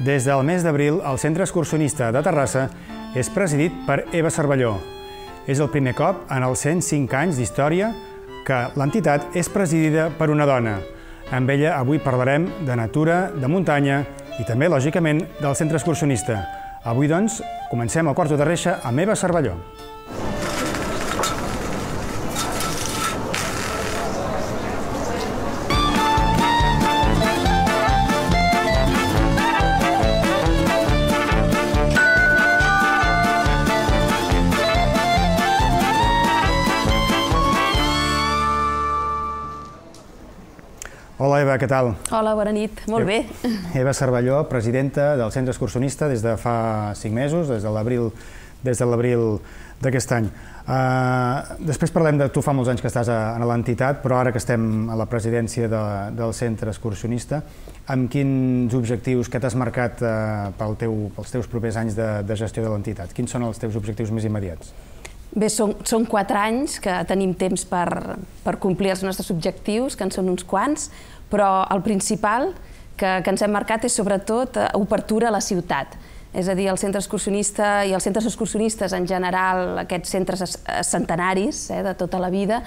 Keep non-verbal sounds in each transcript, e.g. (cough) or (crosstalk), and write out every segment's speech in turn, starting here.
Des del mes d'abril, el Centre Excursionista de Terrassa és presidit per Eva Cervelló. És el primer cop en els 105 anys d'història que l'entitat és presidida per una dona. Amb ella avui parlarem de natura, de muntanya i també, lògicament, del Centre Excursionista. Avui, doncs, comencem el quarto de reixa amb Eva Cervelló. Eva, què tal? Hola, bona nit. Molt bé. Eva Cervelló, presidenta del Centre Excursionista des de fa cinc mesos, des de l'abril des de l'abril d'aquest any. Uh, després parlem de tu fa molts anys que estàs a, a l'entitat, però ara que estem a la presidència de, del centre excursionista, amb quins objectius que t'has marcat uh, pel teu, pels teus propers anys de, de gestió de l'entitat? Quins són els teus objectius més immediats? Bé, són, són quatre anys que tenim temps per, per complir els nostres objectius, que en són uns quants, però el principal que, que ens hem marcat és sobretot eh, obertura a la ciutat. És a dir, el centre excursionista i els centres excursionistes en general, aquests centres eh, centenaris eh, de tota la vida,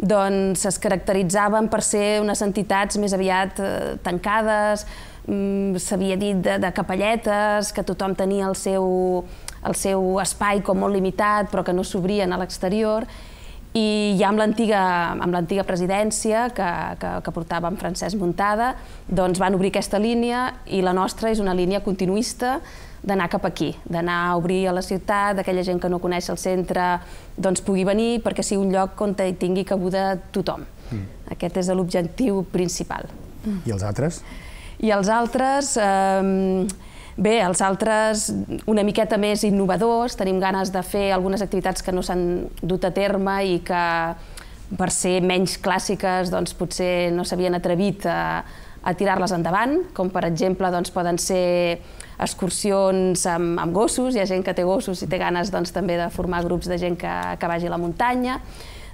doncs es caracteritzaven per ser unes entitats més aviat eh, tancades, mm, s'havia dit de, de capelletes, que tothom tenia el seu, el seu espai com molt limitat, però que no s'obrien a l'exterior, i ja amb l'antiga presidència que, que, que portava en Francesc Muntada, doncs van obrir aquesta línia i la nostra és una línia continuista d'anar cap aquí, d'anar a obrir a la ciutat, d'aquella gent que no coneix el centre doncs pugui venir perquè sigui un lloc on hi tingui cabuda tothom. Mm. Aquest és l'objectiu principal. I els altres? I els altres... Eh, Bé, els altres, una miqueta més innovadors, tenim ganes de fer algunes activitats que no s'han dut a terme i que per ser menys clàssiques doncs, potser no s'havien atrevit a, a tirar-les endavant, com per exemple doncs, poden ser excursions amb, amb gossos, hi ha gent que té gossos i té ganes doncs, també de formar grups de gent que, que vagi a la muntanya,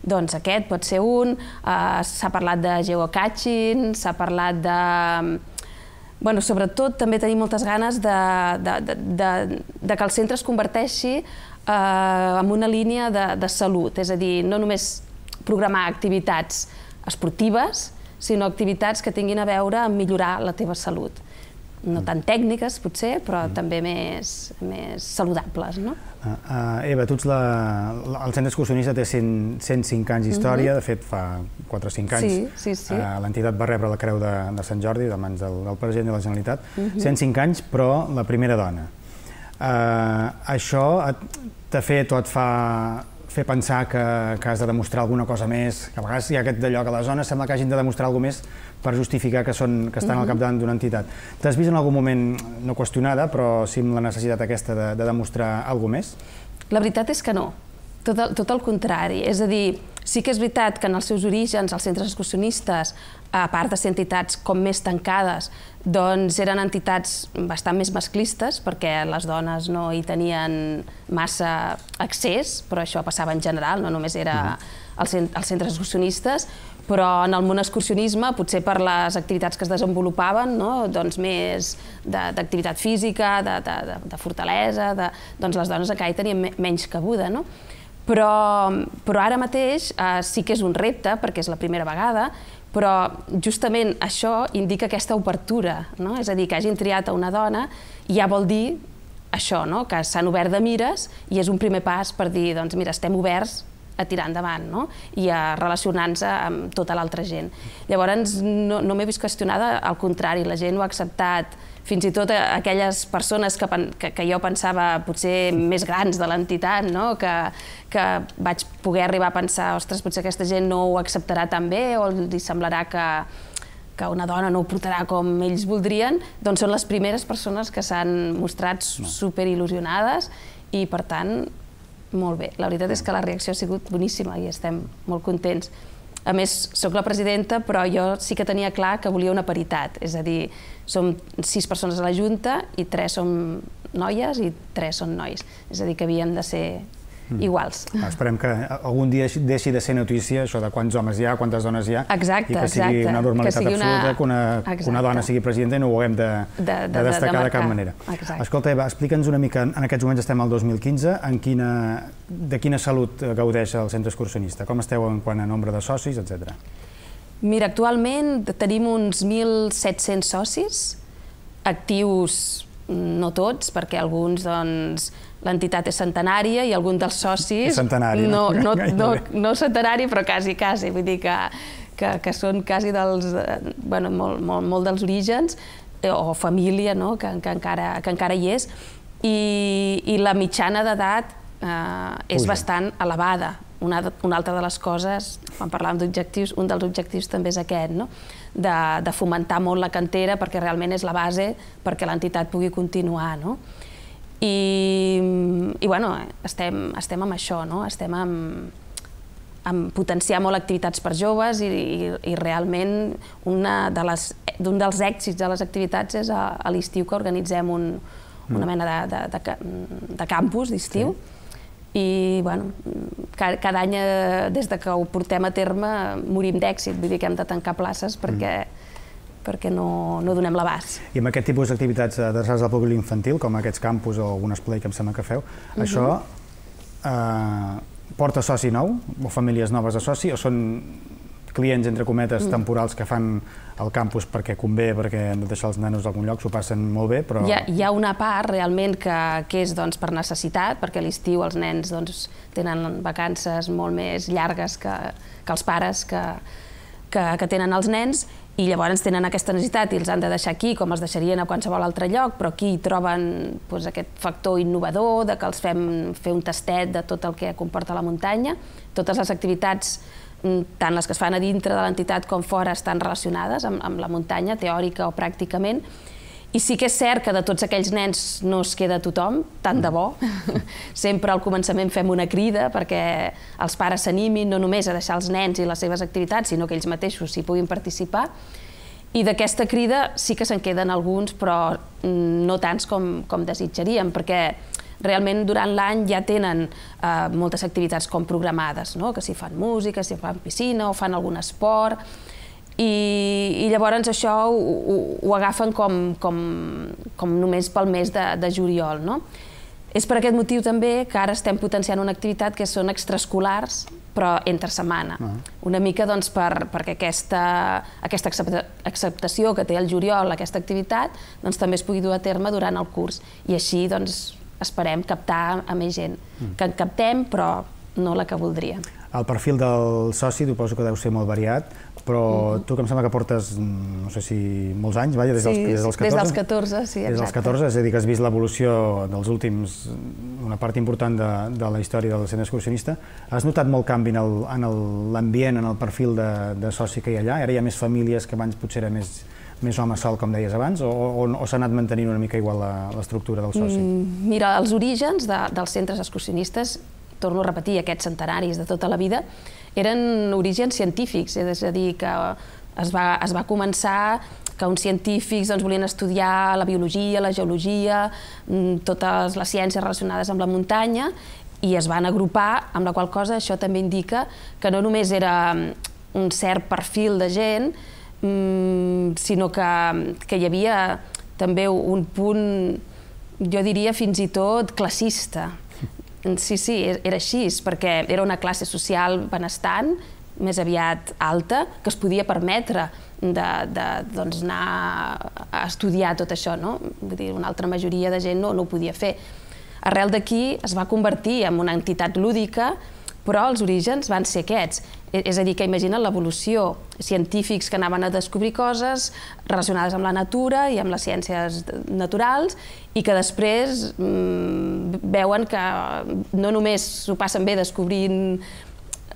doncs aquest pot ser un, uh, s'ha parlat de geocaching, s'ha parlat de bueno, sobretot també tenim moltes ganes de, de, de, de que el centre es converteixi eh, en una línia de, de salut, és a dir, no només programar activitats esportives, sinó activitats que tinguin a veure amb millorar la teva salut no tan tècniques, potser, però mm. també més, més saludables, no? Uh, uh, Eva, tu ets la, la, el Centre Excursionista té 100, 105 anys d'història, mm -hmm. de fet fa 4 o 5 anys sí, sí, sí. Uh, l'entitat va rebre la Creu de, de Sant Jordi de mans del, del president de la Generalitat, mm -hmm. 105 anys, però la primera dona. Uh, això t'ha fet o et fa fer pensar que, que has de demostrar alguna cosa més, que a vegades hi ha aquest d'allò que a la zona sembla que hagin de demostrar alguna més per justificar que, són, que estan mm -hmm. al mhm. capdavant d'una entitat. T'has vist en algun moment, no qüestionada, però sí amb la necessitat aquesta de, de demostrar alguna més? La veritat és que no. Tot el, tot el contrari, és a dir, sí que és veritat que en els seus orígens els centres excursionistes, a part de ser entitats com més tancades, doncs eren entitats bastant més masclistes perquè les dones no hi tenien massa accés, però això passava en general, no només era als mm-hmm. mm. centres excursionistes, però en el món excursionisme, potser per les activitats que es desenvolupaven, no? doncs més d'activitat física, de, de, de, de fortalesa, de, doncs les dones encara hi tenien menys cabuda. No? Però, però ara mateix eh, sí que és un repte, perquè és la primera vegada, però justament això indica aquesta obertura, no? és a dir, que hagin triat a una dona ja vol dir això, no? que s'han obert de mires i és un primer pas per dir, doncs mira, estem oberts a tirar endavant no? i a relacionar-nos amb tota l'altra gent. Llavors, no, no m'he vist qüestionada, al contrari, la gent ho ha acceptat, fins i tot aquelles persones que, que, que jo pensava potser més grans de l'entitat, no? que, que vaig poder arribar a pensar ostres, potser aquesta gent no ho acceptarà tan bé o li semblarà que, que una dona no ho portarà com ells voldrien, doncs són les primeres persones que s'han mostrat superil·lusionades i, per tant, molt bé, la veritat és que la reacció ha sigut boníssima i estem molt contents. A més, sóc la presidenta, però jo sí que tenia clar que volia una paritat, és a dir, som sis persones a la Junta i tres som noies i tres són nois, és a dir, que havíem de ser Mm. iguals. Ah, esperem que algun dia deixi de ser notícia això de quants homes hi ha, quantes dones hi ha, i que sigui una normalitat absoluta, que una, dona sigui presidenta i no ho haguem de, destacar de, cap manera. Escolta, Eva, explica'ns una mica, en aquests moments estem al 2015, en quina, de quina salut gaudeix el centre excursionista? Com esteu en quant a nombre de socis, etc. Mira, actualment tenim uns 1.700 socis, actius mm, no tots, perquè alguns doncs, l'entitat és centenària i algun dels socis... Centenari, no? No, no, no, no centenari, però quasi, quasi. Vull dir que, que, que són quasi dels, eh, bueno, molt, molt, molt dels orígens, eh, o família, no? que, que, encara, que encara hi és, i, i la mitjana d'edat eh, és Puja. bastant elevada. Una, una altra de les coses, quan parlàvem d'objectius, un dels objectius també és aquest, no? de, de fomentar molt la cantera perquè realment és la base perquè l'entitat pugui continuar. No? I, i bueno, estem, estem amb això, no? estem amb, amb potenciar molt activitats per joves i, i, i realment una de les, un dels èxits de les activitats és a, a l'estiu que organitzem un, una mm. mena de, de, de, de campus d'estiu sí. i bueno, cada, cada any eh, des de que ho portem a terme morim d'èxit, vull dir que hem de tancar places perquè mm perquè no, no donem l'abast. I amb aquest tipus d'activitats adreçades eh, al públic infantil, com aquests campus o un esplai que em sembla que feu, uh mhm. -huh. això eh, porta soci nou o famílies noves de soci o són clients, entre cometes, mm. temporals que fan el campus perquè convé, perquè han de deixar els nanos a algun lloc, s'ho passen molt bé, però... Hi ha, hi ha una part realment que, que és doncs, per necessitat, perquè a l'estiu els nens doncs, tenen vacances molt més llargues que, que els pares que, que, que tenen els nens, i llavors tenen aquesta necessitat i els han de deixar aquí com els deixarien a qualsevol altre lloc, però aquí hi troben doncs, aquest factor innovador de que els fem fer un tastet de tot el que comporta la muntanya. Totes les activitats, mm, tant les que es fan a dintre de l'entitat com fora, estan relacionades amb, amb la muntanya, teòrica o pràcticament, i sí que és cert que de tots aquells nens no es queda tothom, tant de bo. Mm. (laughs) Sempre al començament fem una crida perquè els pares s'animin no només a deixar els nens i les seves activitats, sinó que ells mateixos s'hi puguin participar. I d'aquesta crida sí que se'n queden alguns, però mm, no tants com, com desitjaríem, perquè realment durant l'any ja tenen eh, moltes activitats com programades, no? que si fan música, si fan piscina o fan algun esport, i, i llavors això ho, ho, ho agafen com, com, com només pel mes de, de juliol. No? És per aquest motiu també que ara estem potenciant una activitat que són extraescolars, però entre setmana. Ah. Una mica doncs, per, perquè aquesta, aquesta acceptació que té el juliol, aquesta activitat, doncs, també es pugui dur a terme durant el curs. I així doncs, esperem captar a més gent, mm. que en captem, però no la que voldríem. El perfil del soci, suposo que deu ser molt variat, però mm -hmm. tu que em sembla que portes, mm, no sé si molts anys, vaja, des, dels, des dels 14? des dels 14, sí, exacte. Des dels 14, és a dir, que has vist l'evolució dels últims, una part important de, de la història del l'escena excursionista. Has notat molt canvi en l'ambient, en, en el perfil de, de soci que hi ha allà? Ara hi ha més famílies que abans potser era més més home sol, com deies abans, o, o, o s'ha anat mantenint una mica igual l'estructura del soci? Mm, mira, els orígens de, dels centres excursionistes, torno a repetir, aquests centenaris de tota la vida, eren orígens científics, eh, és a dir, que es va, es va començar que uns científics doncs, volien estudiar la biologia, la geologia, mm, totes les ciències relacionades amb la muntanya, i es van agrupar, amb la qual cosa això també indica que no només era mm, un cert perfil de gent, mm, sinó que, que hi havia també un punt, jo diria fins i tot classista, Sí, sí, e-, era així, perquè era una classe social benestant, més aviat alta, que es podia permetre de, de doncs, anar a estudiar tot això. No? Vull dir, una altra majoria de gent no, no ho podia fer. Arrel d'aquí es va convertir en una entitat lúdica però els orígens van ser aquests. E, és a dir, que imaginen l'evolució, científics que anaven a descobrir coses relacionades amb la natura i amb les ciències naturals i que després mm, veuen que no només s'ho passen bé descobrint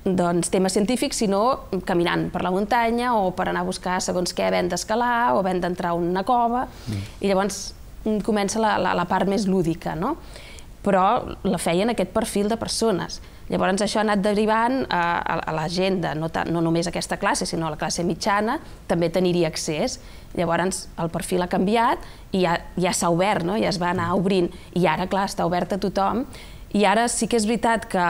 doncs, temes científics, sinó caminant per la muntanya o per anar a buscar segons què havent d'escalar o havent d'entrar a una cova. Mm. I llavors mm, comença la, la, la part més lúdica, no? però la feien aquest perfil de persones. Llavors això ha anat derivant a, a, a la gent de no, ta, no només aquesta classe, sinó a la classe mitjana, també teniria accés. Llavors el perfil ha canviat i ja, ja s'ha obert, no? ja es va anar obrint. I ara, clar, està obert a tothom. I ara sí que és veritat que,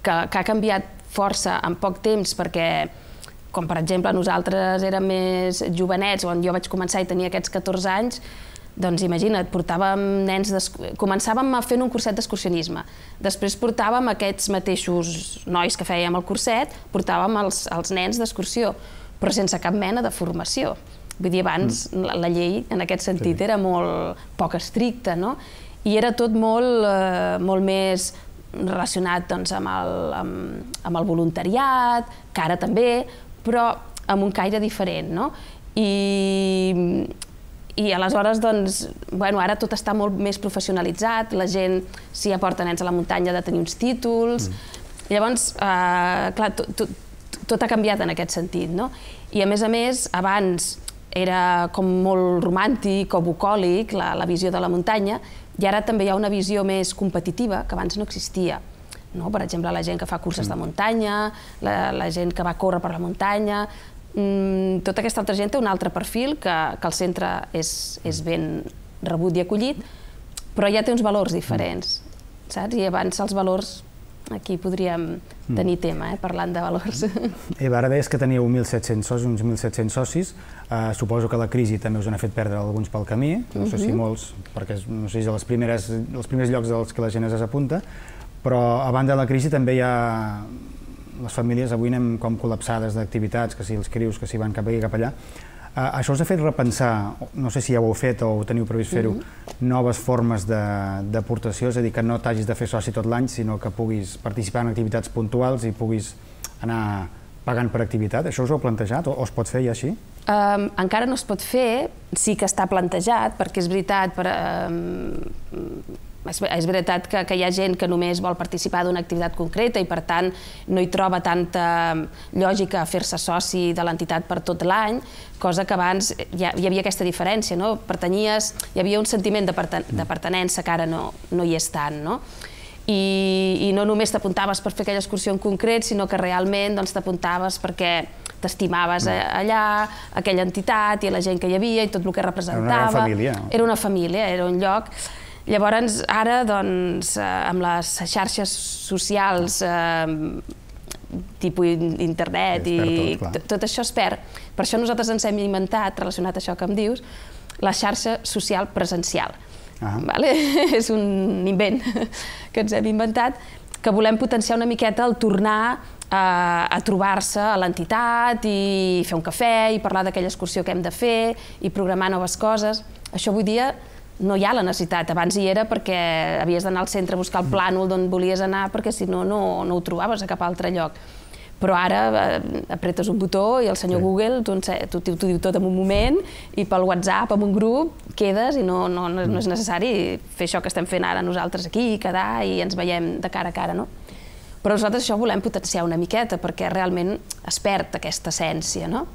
que, que ha canviat força en poc temps perquè com per exemple nosaltres érem més jovenets, on jo vaig començar i tenia aquests 14 anys, doncs imagina't, portàvem nens... Començàvem a fent un curset d'excursionisme. Després portàvem aquests mateixos nois que fèiem el curset, portàvem els, els nens d'excursió, però sense cap mena de formació. Vull dir, abans mm. la, la llei en aquest sentit sí. era molt poc estricta, no? I era tot molt, eh, molt més relacionat doncs, amb, el, amb, amb el voluntariat, que ara també, però amb un caire diferent, no? I i aleshores, doncs, bueno, ara tot està molt més professionalitzat, la gent s'hi aporta nens a la muntanya de tenir uns títols... Mm. Llavors, eh, clar, tot, tot, tot ha canviat en aquest sentit, no? I a més a més, abans era com molt romàntic o bucòlic la, la visió de la muntanya, i ara també hi ha una visió més competitiva que abans no existia. No? Per exemple, la gent que fa curses mm. de muntanya, la, la gent que va córrer per la muntanya, Mm, tota aquesta altra gent té un altre perfil, que, que el centre és, és mm. ben rebut i acollit, però ja té uns valors diferents, mm. saps? I abans els valors aquí podríem tenir tema, eh, parlant de valors. Eva, ara deies que teníeu 1.700 socis, uns 1.700 socis. Uh, suposo que la crisi també us ha fet perdre alguns pel camí, no sé si mhm. molts, perquè és, no sé, si és dels, primeres, primers llocs dels que la gent es apunta, però a banda de la crisi també hi ha les famílies avui anem com col·lapsades d'activitats, que si els crius, que si van cap aquí, cap allà, eh, això us ha fet repensar, no sé si ja ho heu fet o ho teniu previst fer-ho, mm -hmm. noves formes d'aportació, és a dir, que no t'hagis de fer soci tot l'any, sinó que puguis participar en activitats puntuals i puguis anar pagant per activitat? Això us ho heu plantejat o, o es pot fer ja així? Um, encara no es pot fer, sí que està plantejat, perquè és veritat, per, um, és veritat que, que hi ha gent que només vol participar d'una activitat concreta i, per tant, no hi troba tanta mm, lògica fer-se soci de l'entitat per tot l'any, cosa que abans hi, ha, hi havia aquesta diferència, no? Pertanyies, hi havia un sentiment de, perten de pertenença que ara no, no hi és tant, no? I, i no només t'apuntaves per fer aquella excursió en concret, sinó que realment doncs, t'apuntaves perquè t'estimaves allà, aquella entitat i la gent que hi havia i tot el que representava. Era una gran família. Era una família, era un lloc Llavors, ara, doncs, eh, amb les xarxes socials, eh, tipus internet i tot, i tot això es perd. Per això nosaltres ens hem inventat, relacionat a això que em dius, la xarxa social presencial. Ah. Vale? (laughs) És un invent que ens hem inventat, que volem potenciar una miqueta el tornar a, eh, a trobar-se a l'entitat i fer un cafè i parlar d'aquella excursió que hem de fer i programar noves coses. Això avui dia no hi ha la necessitat. Abans hi era perquè havies d'anar al centre a buscar el mm. plànol d'on volies anar, perquè si no, no, no ho trobaves a cap altre lloc. Però ara eh, apretes un botó i el senyor sí. Google t'ho diu tot en un moment i pel WhatsApp, en un grup, quedes i no, no, no és mm. necessari fer això que estem fent ara nosaltres aquí, quedar i ens veiem de cara a cara, no? Però nosaltres això volem potenciar una miqueta perquè realment es perd aquesta essència, no?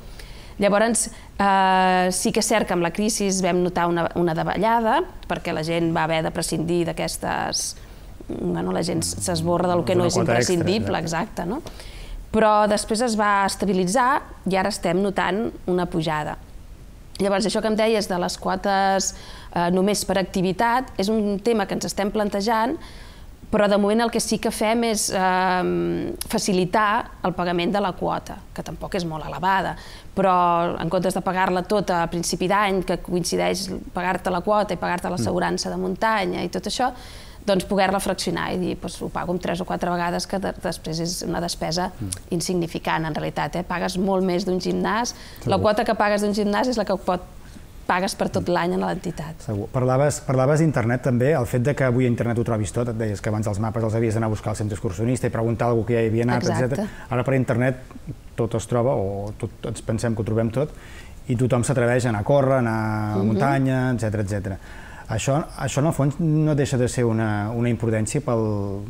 Llavors, eh, sí que és cert que amb la crisi vam notar una, una davallada, perquè la gent va haver de prescindir d'aquestes... Bueno, la gent s'esborra del que no és imprescindible, exacte. exacte. No? Però després es va estabilitzar i ara estem notant una pujada. Llavors, això que em deies de les quotes eh, només per activitat és un tema que ens estem plantejant però de moment el que sí que fem és eh, facilitar el pagament de la quota, que tampoc és molt elevada, però en comptes de pagar-la tota a principi d'any, que coincideix pagar-te la quota i pagar-te l'assegurança de muntanya i tot això, doncs poder-la fraccionar i dir, doncs, ho pago tres o quatre vegades, que de després és una despesa mm. insignificant, en realitat. Eh? Pagues molt més d'un gimnàs. Segur. La quota que pagues d'un gimnàs és la que pot pagues per tot l'any a l'entitat. Segur. Parlaves, parlaves d'internet també, el fet de que avui a internet ho trobis tot, et deies que abans els mapes els havies d'anar a buscar al centre excursionista i preguntar a algú que ja hi havia anat, etc. Ara per internet tot es troba, o tot ens pensem que ho trobem tot, i tothom s'atreveix a anar a córrer, anar a la mhm. muntanya, etc etc. Això, això en el fons no deixa de ser una, una imprudència pel,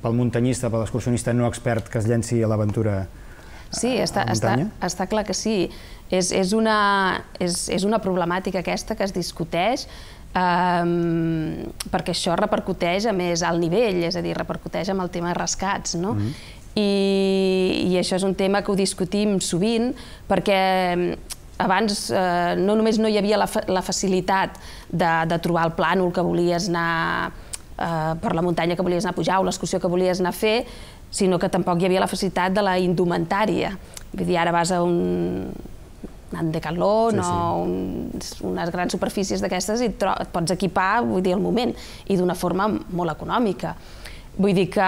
pel muntanyista, per l'excursionista no expert que es llenci a l'aventura sí, està, està, està clar que sí. És, és, una, és, és una problemàtica aquesta que es discuteix um, perquè això repercuteix a més al nivell, és a dir, repercuteix amb el tema de rescats, no? Mm -hmm. I, I això és un tema que ho discutim sovint perquè ehm, abans eh, no només no hi havia la, fa la facilitat de, de trobar el plànol que volies anar eh, per la muntanya que volies anar a pujar o l'excursió que volies anar a fer, sinó que tampoc hi havia la facilitat de la indumentària. Vull dir, ara vas a un, un calor, sí, sí. un, unes grans superfícies d'aquestes i et, et pots equipar, vull dir, al moment, i d'una forma molt econòmica. Vull dir que,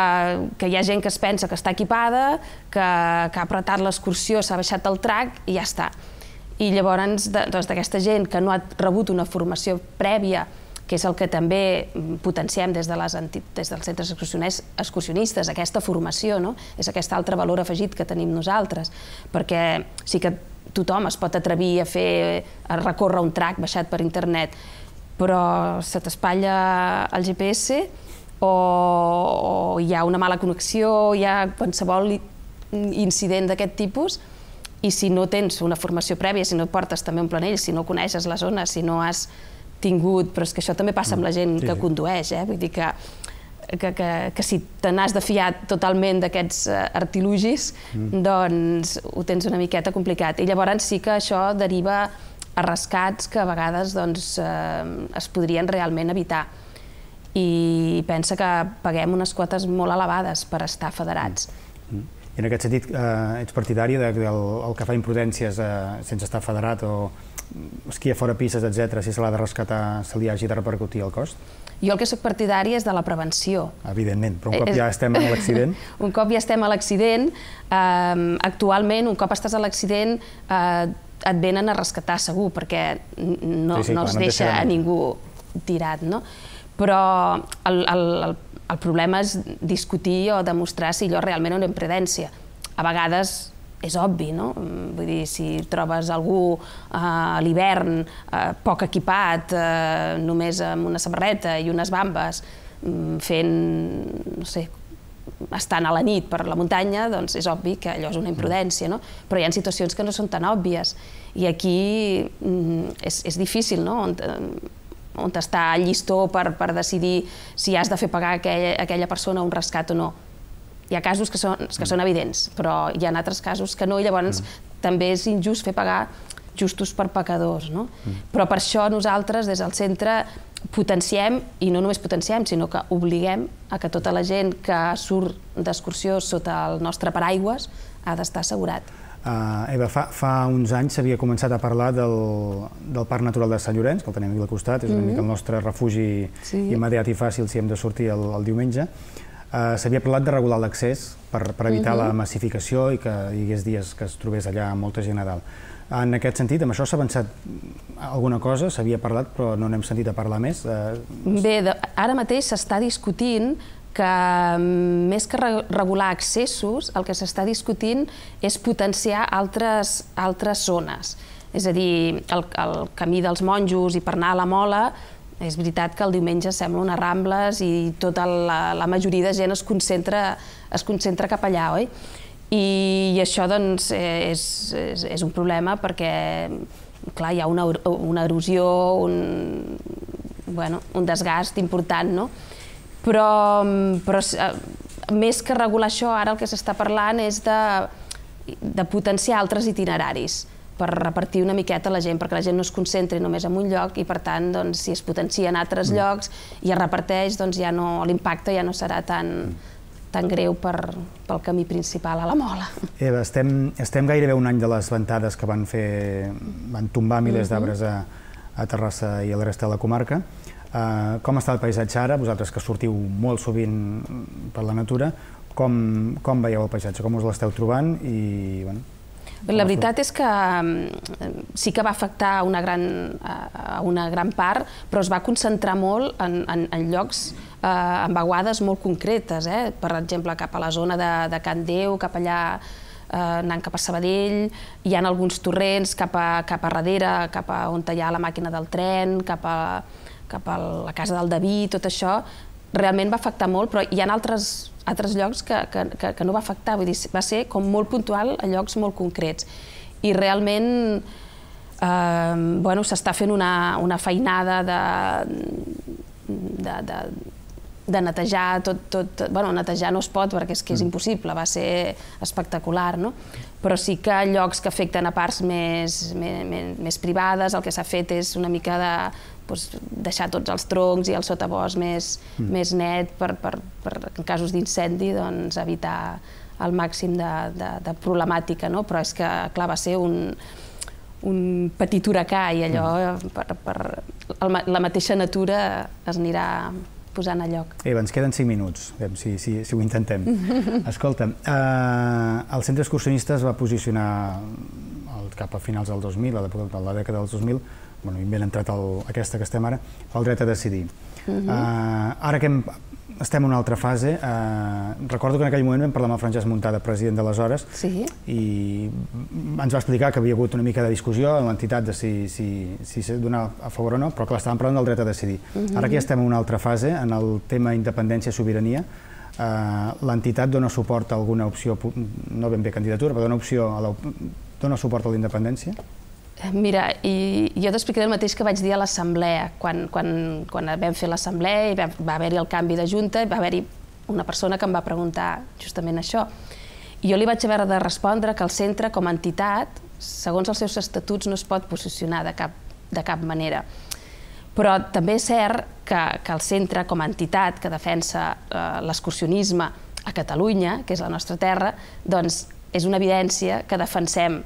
que hi ha gent que es pensa que està equipada, que, que ha apretat l'excursió, s'ha baixat el trac i ja està. I llavors, doncs, d'aquesta doncs, gent que no ha rebut una formació prèvia que és el que també potenciem des, de les des dels centres excursionistes, aquesta formació, no? és aquest altre valor afegit que tenim nosaltres, perquè sí que tothom es pot atrevir a fer, a recórrer un track baixat per internet, però se t'espatlla el GPS o, o hi ha una mala connexió, hi ha qualsevol incident d'aquest tipus, i si no tens una formació prèvia, si no portes també un planell, si no coneixes la zona, si no has tingut, però és que això també passa amb la gent sí. que condueix, eh? vull dir que que, que, que si te n'has de fiar totalment d'aquests uh, artilugis, mm. doncs ho tens una miqueta complicat. I llavors sí que això deriva a rescats que a vegades doncs, uh, es podrien realment evitar i pensa que paguem unes quotes molt elevades per estar federats. Mm. mm. I en aquest sentit, eh, ets partidari del de, de, el, el que fa imprudències eh, sense estar federat o esquia fora pistes, etc., si se l'ha de rescatar, se li hagi de repercutir el cost? Jo el que sóc partidari és de la prevenció. Evidentment, però un cop eh, ja estem a l'accident... (laughs) un cop ja estem a l'accident, eh, actualment, un cop estàs a l'accident, eh, et venen a rescatar segur, perquè no, sí, sí, no els no deixa a ningú tirat, no? Però el, el, el, el problema és discutir o demostrar si allò realment era una imprudència. A vegades és obvi, no? Mm, vull dir, si trobes algú eh, a l'hivern eh, poc equipat, eh, només amb una samarreta i unes bambes, mm, fent, no sé, estant a la nit per la muntanya, doncs és obvi que allò és una imprudència, no? Però hi ha situacions que no són tan òbvies. I aquí mm, és, és difícil, no? On, on està el llistó per, per decidir si has de fer pagar aquella, aquella persona un rescat o no hi ha casos que són, que són evidents, però hi ha altres casos que no, i llavors mm. també és injust fer pagar justos per pecadors. No? Mm. Però per això nosaltres, des del centre, potenciem, i no només potenciem, sinó que obliguem a que tota la gent que surt d'excursió sota el nostre paraigües ha d'estar assegurat. Uh, Eva, fa, fa uns anys s'havia començat a parlar del, del Parc Natural de Sant Llorenç, que el tenim aquí al costat, és una mm -hmm. mica el nostre refugi sí. immediat i fàcil si hem de sortir el, el diumenge, Eh, s'havia parlat de regular l'accés per, per evitar uh -huh. la mhm. massificació i que hi hagués dies que es trobés allà molta gent a dalt. En aquest sentit, amb això s'ha avançat alguna cosa, s'havia parlat, però no n'hem sentit a parlar més. Eh... Bé, de, ara mateix s'està discutint que mm, més que regular accessos, el que s'està discutint és potenciar altres, altres zones. És a dir, el, el camí dels monjos i per anar a la mola és veritat que el diumenge sembla unes rambles i tota la, la majoria de gent es concentra, es concentra cap allà, oi? I, i això doncs, és, és, és un problema perquè clar, hi ha una, una erosió, un, bueno, un desgast important, no? Però, però eh, més que regular això, ara el que s'està parlant és de, de potenciar altres itineraris per repartir una miqueta la gent, perquè la gent no es concentri només en un lloc i, per tant, doncs, si es potencia en altres mm. llocs i es reparteix, doncs ja no, l'impacte ja no serà tan, mm. tan greu per, pel camí principal a la mola. Eva, estem, estem gairebé un any de les ventades que van fer... van tombar milers mm -hmm. d'arbres a, a Terrassa i a la resta de la comarca. Uh, com està el paisatge ara? Vosaltres que sortiu molt sovint per la natura, com, com veieu el paisatge? Com us l'esteu trobant? I, bueno, la veritat és que mm, eh, sí que va afectar una gran, a una gran part, però es va concentrar molt en, en, en llocs eh, amb aguades molt concretes, eh? per exemple, cap a la zona de, de Can Déu, cap allà eh, anant cap a Sabadell, hi ha alguns torrents cap a, cap a darrere, cap a on hi ha la màquina del tren, cap a, cap a la casa del David, tot això, realment va afectar molt, però hi ha altres altres llocs que, que, que, que no va afectar, vull dir, va ser com molt puntual a llocs molt concrets. I realment eh, bueno, s'està fent una, una feinada de, de, de, de netejar tot, tot... bueno, netejar no es pot perquè és que és mm. impossible, va ser espectacular, no? Però sí que llocs que afecten a parts més, més, més privades, el que s'ha fet és una mica de doncs, deixar tots els troncs i el sotabòs més, mm. més net per, per, per en casos d'incendi doncs, evitar el màxim de, de, de problemàtica, no? però és que, clar, va ser un, un petit huracà i allò, mm. per, per el, la mateixa natura es anirà posant a lloc. Eva, ens queden 5 minuts, si, si, si ho intentem. (laughs) Escolta, eh, el Centre Excursionistes va posicionar el, cap a finals del 2000, a la, a la dècada del 2000, bueno, ben entrat el, aquesta que estem ara, el dret a decidir. Uh -huh. uh, ara que hem, estem en una altra fase, uh, recordo que en aquell moment vam parlar amb el Francesc Muntada, president d'aleshores, sí. i ens va explicar que havia hagut una mica de discussió en l'entitat de si, si, si se donava a favor o no, però que l'estàvem parlant del dret a decidir. Uh mhm. -huh. Ara que ja estem en una altra fase, en el tema independència-sobirania, i Uh, l'entitat dona suport a alguna opció, no ben bé candidatura, però dona, opció a la, dona suport a la independència? Mira, i jo t'explicaré el mateix que vaig dir a l'assemblea. Quan, quan, quan vam fer l'assemblea i va, haver-hi el canvi de junta, va haver-hi una persona que em va preguntar justament això. I jo li vaig haver de respondre que el centre, com a entitat, segons els seus estatuts, no es pot posicionar de cap, de cap manera. Però també és cert que, que el centre, com a entitat que defensa eh, l'excursionisme a Catalunya, que és la nostra terra, doncs és una evidència que defensem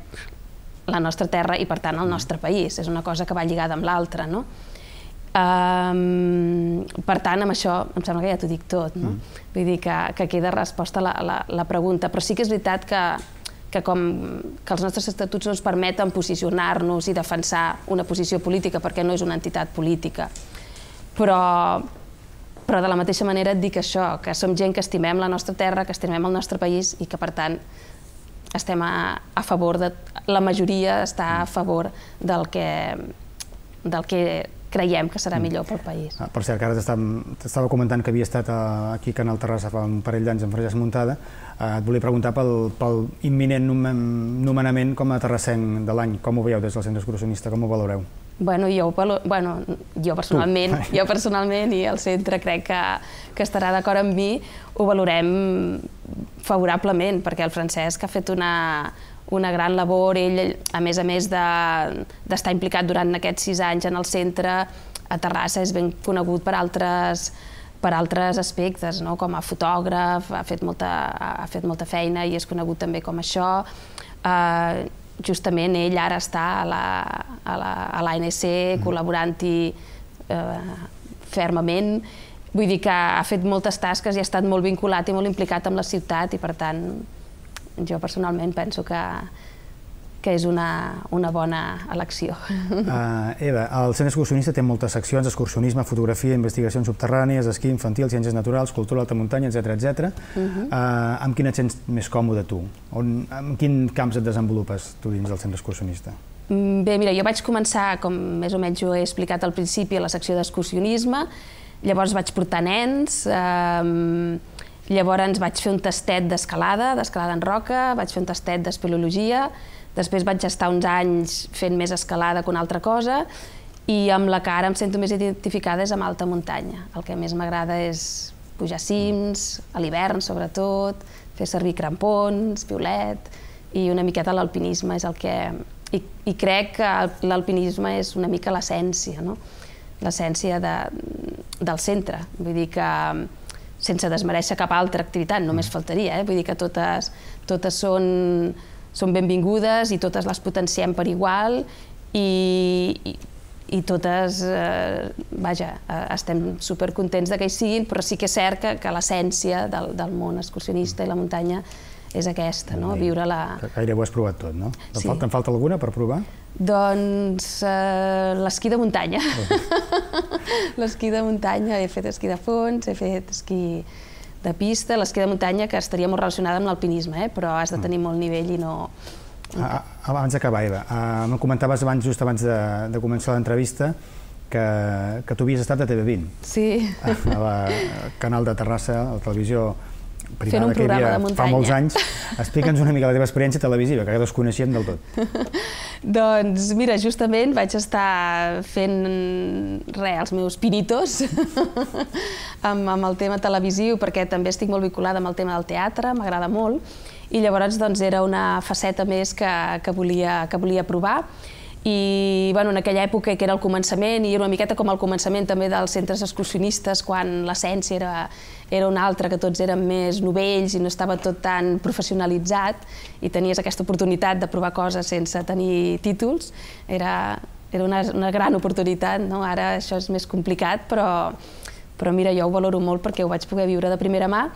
la nostra terra i, per tant, el mm. nostre país. És una cosa que va lligada amb l'altra, no? Um, per tant, amb això em sembla que ja t'ho dic tot, no? Mm. Vull dir que, que queda resposta a la, la, la pregunta, però sí que és veritat que, que, com, que els nostres estatuts no ens permeten posicionar-nos i defensar una posició política perquè no és una entitat política. Però, però de la mateixa manera et dic això, que som gent que estimem la nostra terra, que estimem el nostre país i que, per tant, estem a, a favor de... La majoria està a favor del que, del que creiem que serà mm. millor pel país. Ah, per cert, ara t'estava comentant que havia estat a, eh, aquí a Canal Terrassa fa un parell d'anys amb Francesc Muntada. Eh, et volia preguntar pel, pel imminent nomenament com a terrassenc de l'any. Com ho veieu des del Centre Excursionista? Com ho valoreu? Bueno, jo, bueno, jo personalment, tu. jo personalment i el centre crec que, que estarà d'acord amb mi, ho valorem favorablement, perquè el Francesc ha fet una, una gran labor, ell, a més a més d'estar de, implicat durant aquests sis anys en el centre, a Terrassa és ben conegut per altres, per altres aspectes, no? com a fotògraf, ha fet, molta, ha fet molta feina i és conegut també com això. Eh, justament ell ara està a l'ANC la, a la, a col·laborant-hi eh, fermament Vull dir que ha fet moltes tasques i ha estat molt vinculat i molt implicat amb la ciutat i, per tant, jo personalment penso que, que és una, una bona elecció. Uh, Eva, el Centre Excursionista té moltes seccions, excursionisme, fotografia, investigacions subterrànies, esquí infantil, ciències naturals, cultura alta muntanya, etc etc. Uh -huh. uh, amb quin et sents més còmode tu? On, en quin camps et desenvolupes tu dins del Centre Excursionista? Mm, bé, mira, jo vaig començar, com més o menys jo he explicat al principi, a la secció d'excursionisme, Llavors vaig portar nens, eh, llavors vaig fer un tastet d'escalada, d'escalada en roca, vaig fer un tastet d'espeleologia, després vaig estar uns anys fent més escalada que una altra cosa, i amb la que ara em sento més identificada és amb alta muntanya. El que més m'agrada és pujar cims, a l'hivern sobretot, fer servir crampons, piolet, i una miqueta l'alpinisme és el que... I, i crec que l'alpinisme és una mica l'essència, no? l'essència de, del centre. Vull dir que mm, sense desmereixer cap altra activitat, només mm. faltaria, eh? vull dir que totes, totes són, són benvingudes i totes les potenciem per igual i, i totes, eh, vaja, eh, estem supercontents de que hi siguin, però sí que és cert que, que l'essència del, del món excursionista i la muntanya és aquesta, no? viure la... Gairebé ho has provat tot, no? Te'n sí. falta, en falta alguna per provar? Doncs eh, l'esquí de muntanya. (laughs) l'esquí de muntanya, he fet esquí de fons, he fet esquí de pista, l'esquí de muntanya que estaria molt relacionada amb l'alpinisme, eh? però has de mm. tenir molt nivell i no... Ah, abans d'acabar, Eva, ah, eh, em comentaves abans, just abans de, de començar l'entrevista que, que tu havies estat a TV20. Sí. la canal de Terrassa, a la televisió privada Fent un que hi havia de muntanya. fa molts anys. (laughs) Explica'ns una mica la teva experiència televisiva, que desconeixíem del tot. (laughs) doncs mira, justament vaig estar fent res, els meus pinitos (laughs) amb, amb el tema televisiu, perquè també estic molt vinculada amb el tema del teatre, m'agrada molt, i llavors doncs, era una faceta més que, que, volia, que volia provar i bueno, en aquella època que era el començament i era una miqueta com el començament també dels centres excursionistes quan l'essència era, era una altra, que tots érem més novells i no estava tot tan professionalitzat i tenies aquesta oportunitat de provar coses sense tenir títols, era, era una, una gran oportunitat, no? ara això és més complicat, però, però mira, jo ho valoro molt perquè ho vaig poder viure de primera mà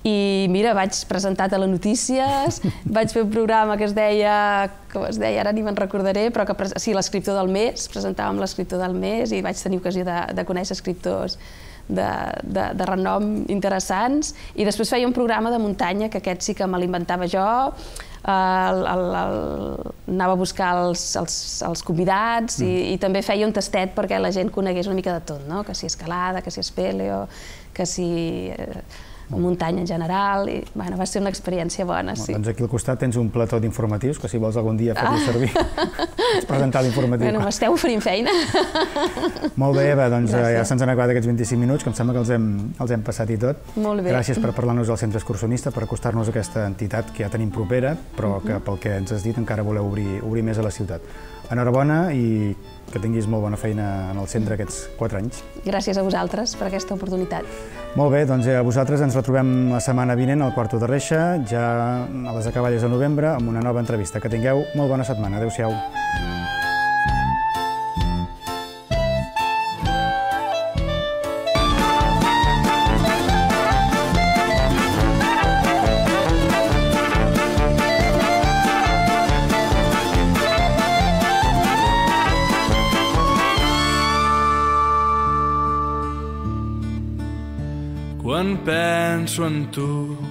i mira, vaig presentar a les notícies, (laughs) vaig fer un programa que es deia, com es deia, ara ni me'n recordaré, però que, sí, l'escriptor del mes, presentàvem l'escriptor del mes i vaig tenir ocasió de, de conèixer escriptors de, de, de renom interessants. I després feia un programa de muntanya, que aquest sí que me l'inventava jo, eh, el, el, el, anava a buscar els, els, els convidats mm. i, i també feia un tastet perquè la gent conegués una mica de tot, no? que si escalada, que si espeleo, que si... Eh, muntanya en general, i bueno, va ser una experiència bona, sí. doncs aquí al costat tens un plató d'informatius, que si vols algun dia fer-lo ah. servir, pots presentar l'informatiu. Bueno, m'esteu oferint feina. Molt bé, Eva, doncs eh, Gràcies. ja se'ns han acabat aquests 25 minuts, que em sembla que els hem, els hem passat i tot. Molt bé. Gràcies per parlar-nos del Centre Excursionista, per acostar-nos a aquesta entitat que ja tenim propera, però que mhm. pel que ens has dit encara voleu obrir, obrir més a la ciutat. Enhorabona i que tinguis molt bona feina en el centre aquests 4 anys. Gràcies a vosaltres per aquesta oportunitat. Molt bé, doncs eh, a vosaltres ens retrobem la setmana vinent al Quarto de Reixa, ja a les acaballes de novembre, amb una nova entrevista. Que tingueu molt bona setmana. Adéu-siau. one too